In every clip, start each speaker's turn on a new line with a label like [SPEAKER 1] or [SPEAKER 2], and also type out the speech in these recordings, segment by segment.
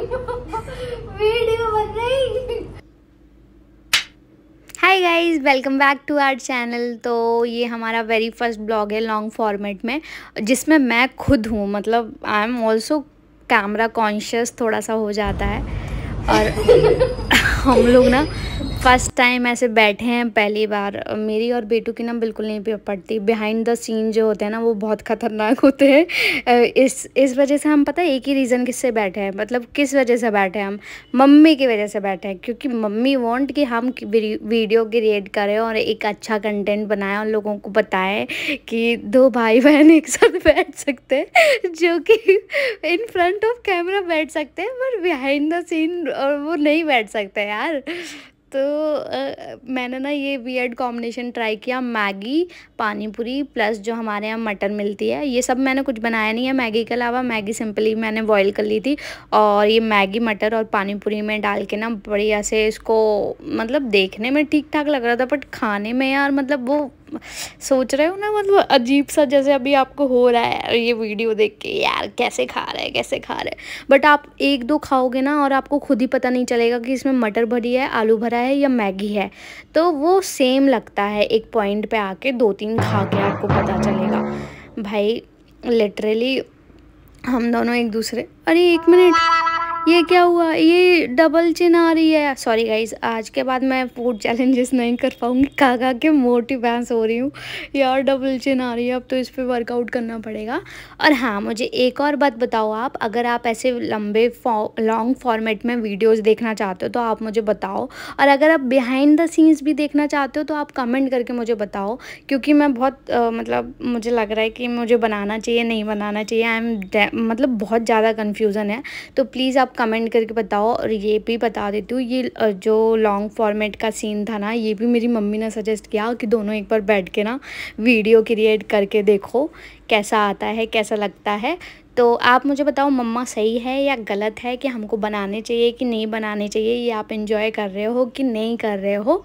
[SPEAKER 1] video बन रही hi guys welcome back to our channel तो ये हमारा वेरी फर्स्ट ब्लॉग है लॉन्ग फॉर्मेट में जिसमें मैं खुद हूँ मतलब I am also camera conscious थोड़ा सा हो जाता है और हम लोग ना फर्स्ट टाइम ऐसे बैठे हैं पहली बार मेरी और बेटू की ना बिल्कुल नहीं पड़ती बिहाइंड द सीन जो होते हैं ना वो बहुत ख़तरनाक होते हैं इस इस वजह से हम पता है एक ही रीज़न किससे बैठे हैं मतलब किस वजह से बैठे हैं हम मम्मी की वजह से बैठे हैं क्योंकि मम्मी वांट कि हम वीडियो क्रिएट करें और एक अच्छा कंटेंट बनाएं और लोगों को बताएं कि दो भाई बहन एक साथ बैठ सकते हैं जो कि इन फ्रंट ऑफ कैमरा बैठ सकते हैं पर बिहाइंड द सीन और वो नहीं बैठ सकते यार यार तो आ, मैंने ना ये वियर्ड कॉम्बिनेशन ट्राई किया मैगी पानी पूरी प्लस जो हमारे यहाँ मटर मिलती है ये सब मैंने कुछ बनाया नहीं है मैगी के अलावा मैगी सिंपली मैंने बॉईल कर ली थी और ये मैगी मटर और पानी पूरी में डाल के ना बढ़िया से इसको मतलब देखने में ठीक ठाक लग रहा था बट खाने में यार मतलब वो सोच रहे हो ना मतलब अजीब सा जैसे अभी आपको हो रहा है ये वीडियो देख के यार कैसे खा रहे हैं कैसे खा रहे हैं बट आप एक दो खाओगे ना और आपको खुद ही पता नहीं चलेगा कि इसमें मटर भरी है आलू भरा है या मैगी है तो वो सेम लगता है एक पॉइंट पे आके दो तीन खा के आपको पता चलेगा भाई लिटरली हम दोनों एक दूसरे अरे एक मिनट ये क्या हुआ ये डबल चिन आ रही है सॉरी गाइज आज के बाद मैं फूड चैलेंजेस नहीं कर पाऊँगी काका के मोटी बैंस हो रही हूँ यार डबल चिन आ रही है अब तो इस पर वर्कआउट करना पड़ेगा और हाँ मुझे एक और बात बताओ आप अगर आप ऐसे लंबे लॉन्ग फॉर्मेट में वीडियोज़ देखना चाहते हो तो आप मुझे बताओ और अगर आप बिहाइंड द सीन्स भी देखना चाहते हो तो आप कमेंट करके मुझे बताओ क्योंकि मैं बहुत आ, मतलब मुझे लग रहा है कि मुझे बनाना चाहिए नहीं बनाना चाहिए आई एम मतलब बहुत ज़्यादा कन्फ्यूज़न है तो प्लीज़ आप कमेंट करके बताओ और ये भी बता देती हूँ ये जो लॉन्ग फॉर्मेट का सीन था ना ये भी मेरी मम्मी ने सजेस्ट किया कि दोनों एक बार बैठ के ना वीडियो क्रिएट करके देखो कैसा आता है कैसा लगता है तो आप मुझे बताओ मम्मा सही है या गलत है कि हमको बनाने चाहिए कि नहीं बनाने चाहिए ये आप इन्जॉय कर रहे हो कि नहीं कर रहे हो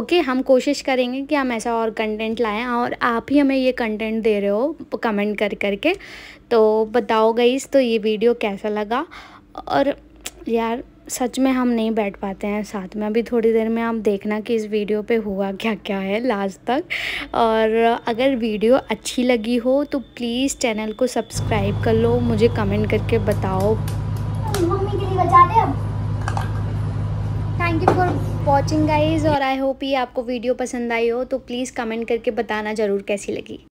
[SPEAKER 1] ओके हम कोशिश करेंगे कि हम ऐसा और कंटेंट लाएं और आप ही हमें ये कंटेंट दे रहे हो कमेंट कर करके तो बताओ गईस तो ये वीडियो कैसा लगा और यार सच में हम नहीं बैठ पाते हैं साथ में अभी थोड़ी देर में आप देखना कि इस वीडियो पे हुआ क्या क्या है लास्ट तक और अगर वीडियो अच्छी लगी हो तो प्लीज़ चैनल को सब्सक्राइब कर लो मुझे कमेंट करके बताओ thank you for watching guys और आई होप ये आपको वीडियो पसंद आई हो तो प्लीज़ कमेंट करके बताना ज़रूर कैसी लगी